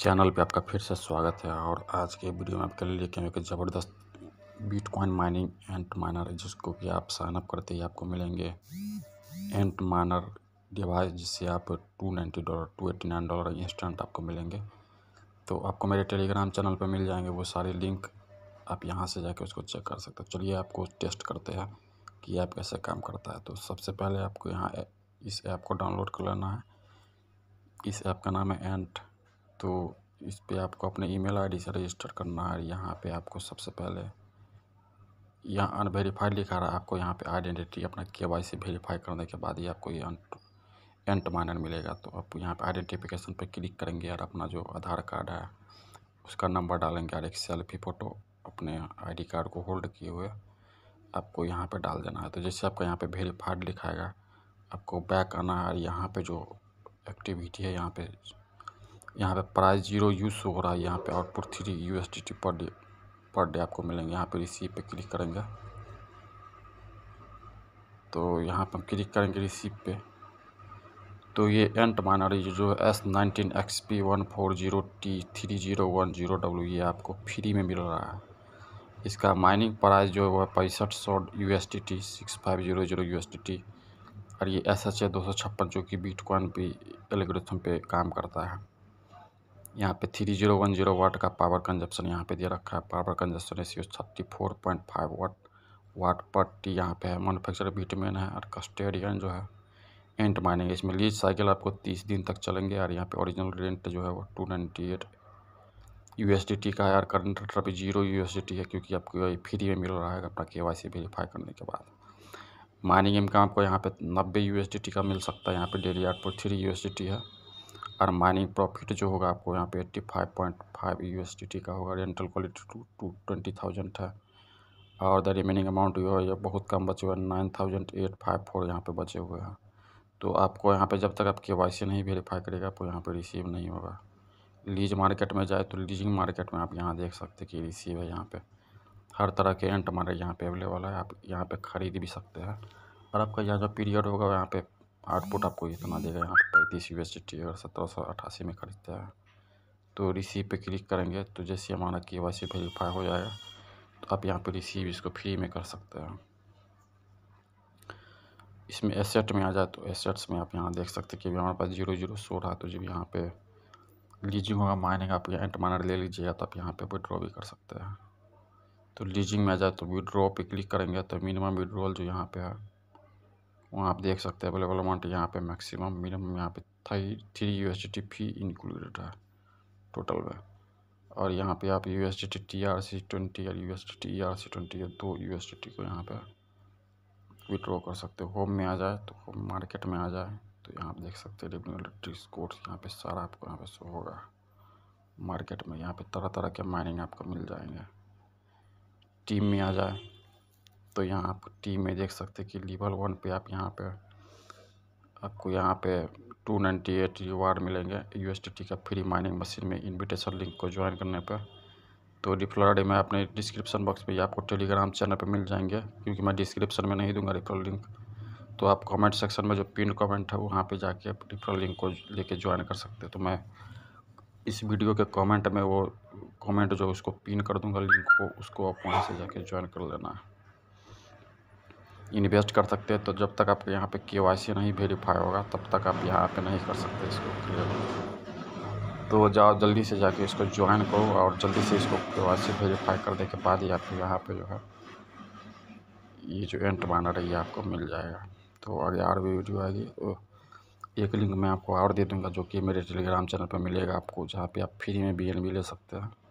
channel पे आपका फिर से स्वागत है और आज के वीडियो में आपके लिए लेके आए एक ज़बरदस्त बिटकॉइन माइनिंग एंट माइनर जिसको कि आप साइनअप करते ही आपको मिलेंगे एंट माइनर डिवाइस जिससे आप two ninety dollar two eighty nine dollar instant आपको मिलेंगे तो आपको मेरे टेलीग्राम चैनल पर मिल जाएंगे वो सारे लिंक आप यहाँ से जाके उसको चेक कर सकते हो चलिए आपको टेस्ट करते हैं कि ऐप कैसे काम करता है तो सबसे पहले आपको यहाँ इस ऐप को डाउनलोड कर लेना है इस ऐप का नाम है एंट तो इस पर आपको अपने ईमेल आईडी से रजिस्टर करना है यहाँ पे आपको सबसे पहले यहाँ अनवेरीफाइड लिखा रहा है आपको यहाँ पे आइडेंटिटी अपना के वाई सी वेरीफाई करने के बाद ही आपको ये एंट माइनर मिलेगा तो आप यहाँ पे आइडेंटिफिकेशन पे क्लिक करेंगे और अपना जो आधार कार्ड है उसका नंबर डालेंगे और एक सेल्फी फ़ोटो अपने आईडी कार्ड को होल्ड किए हुए आपको यहाँ पे डाल देना है तो जैसे आपका यहाँ पे वेरीफाइड लिखाएगा आपको बैक आना है और यहाँ पर जो एक्टिविटी है यहाँ पर यहाँ पे प्राइस जीरो यूज़ हो रहा है यहाँ पे output three U S T per day per day आपको मिलेंगे यहाँ पे रिसीव पे क्लिक करेंगे तो यहाँ पे हम क्लिक करेंगे रिसीव पे तो ये एंट माइनर जो जो S nineteen X P one four zero T three zero one zero W ये आपको फ्री में मिल रहा है इसका माइनिंग प्राइस जो है वह पैंसठ सौ U S T T six five zero zero U S T T और ये एस एच ए दो सौ छप्पन जो कि बीट कॉइन भी एल्ग्रिथम पे काम करता है यहाँ पे three zero one zero watt का पावर कंजप्शन यहाँ पे दे रखा है power consumption ratio thirty four point five watt watt per T यहाँ पे है मैनुफैक्चर बिटमेन है और कस्टेडियन जो है एंट माइनिंग इसमें लीज साइकिल आपको तीस दिन तक चलेंगे और यहाँ पे ओरिजिनल रेंट जो है वो two ninety eight U S D T का है और करंट रेट अभी zero U S D T है क्योंकि आपको फ्री में मिल रहा है अपना के वाई सी वेरीफाई करने के बाद माइनिंग इनकम आपको यहाँ पे नब्बे यू एस डी टी का मिल सकता है यहाँ पे daily output three U S D T है और माइनिंग प्रॉफिट जो होगा आपको यहाँ पे eighty five point five U S T T का होगा rental quality two two twenty thousand है और द रिमेनिंग अमाउंट जो है ये बहुत कम बचे हुए हैं nine thousand eight five four यहाँ पर बचे हुए हैं तो आपको यहाँ पे जब तक आप के वाई सी नहीं वेरीफाई करेगा आपको यहाँ पे रिसीव नहीं होगा लीज मार्केट में जाए तो लीजिंग मार्केट में आप यहाँ देख सकते कि रिसीव है यहाँ पर हर तरह के एंट हमारे यहाँ पर अवेलेबल है आप यहाँ पर ख़रीद भी सकते हैं और आपका यहाँ जो पीरियड होगा यहाँ पर आउटपुट आपको इतना तो देगा यहाँ पर पैंतीस यू एस टी और सत्रह सौ अट्ठासी में खरीदते हैं तो रिसीव पे क्लिक करेंगे तो जैसे हमारा के वाई सी वेरीफाई हो जाएगा तो आप यहाँ पे रिसीव इसको फ्री में कर सकते हैं इसमें एसेट में आ जाए तो एसेट्स में आप यहाँ देख सकते हैं कि हमारे पास जीरो जीरो सो रहा है तो जब यहाँ पे लीजिंग होगा माइनिंग आप यहाँ एंट माइनर ले लीजिएगा तो आप यहाँ पे विड्रॉ भी कर सकते हैं तो लीजिंग में आ जाए तो विड्रॉ पे क्लिक करेंगे तो मिनिमम विड्रॉल जो यहाँ पे है वहाँ आप देख सकते हैं अवेलेबल अमाउंट यहाँ पे मैक्सिमम मिनिमम यहाँ पे three three U S fee included है टोटल में और यहाँ पे आप U S T T R C twenty और U S T E R C twenty दो यू एस टी को यहाँ पे विड्रॉ कर सकते हो होम में आ जाए तो होम मार्केट में आ जाए तो यहाँ आप देख सकते हैं रेवेन्यू इलेक्ट्रिक कोर्स यहाँ पे सारा आपको यहाँ पे शो होगा मार्केट में यहाँ पे तरह तरह के माइनिंग आपको मिल जाएंगे टीम में आ जाए तो यहाँ आप टी में देख सकते हैं कि लेवल वन पे आप यहाँ पे आपको यहाँ पे टू नाइन्टी एट रिवार्ड मिलेंगे यू का फ्री माइनिंग मशीन में इनविटेशन लिंक को ज्वाइन करने पर तो रिफरल आई में अपने डिस्क्रिप्शन बॉक्स में आपको टेलीग्राम चैनल पर मिल जाएंगे क्योंकि मैं डिस्क्रिप्शन में नहीं दूंगा रिफरल लिंक तो आप कमेंट सेक्शन में जो पिन कमेंट है वहाँ पे जाके रिफरल लिंक को लेके ज्वाइन कर सकते हैं तो मैं इस वीडियो के कमेंट में वो कमेंट जो उसको पिन कर दूंगा लिंक को उसको आप वहाँ से जाके ज्वाइन कर लेना है इन्वेस्ट कर सकते हैं तो जब तक आपके यहाँ पे के नहीं वेरीफाई होगा तब तक आप यहाँ पे नहीं कर सकते इसको क्लियर तो जाओ जल्दी से जाके इसको ज्वाइन करो और जल्दी से इसको के वेरीफाई करने के बाद ही आपको यहाँ पे जो है ये जो एंट रही है ये आपको मिल जाएगा तो आगे और भी वीडियो आएगी तो एक लिंक मैं आपको और दे दूँगा जो कि मेरे टेलीग्राम चैनल पर मिलेगा आपको जहाँ पर आप फ्री में बी ले सकते हैं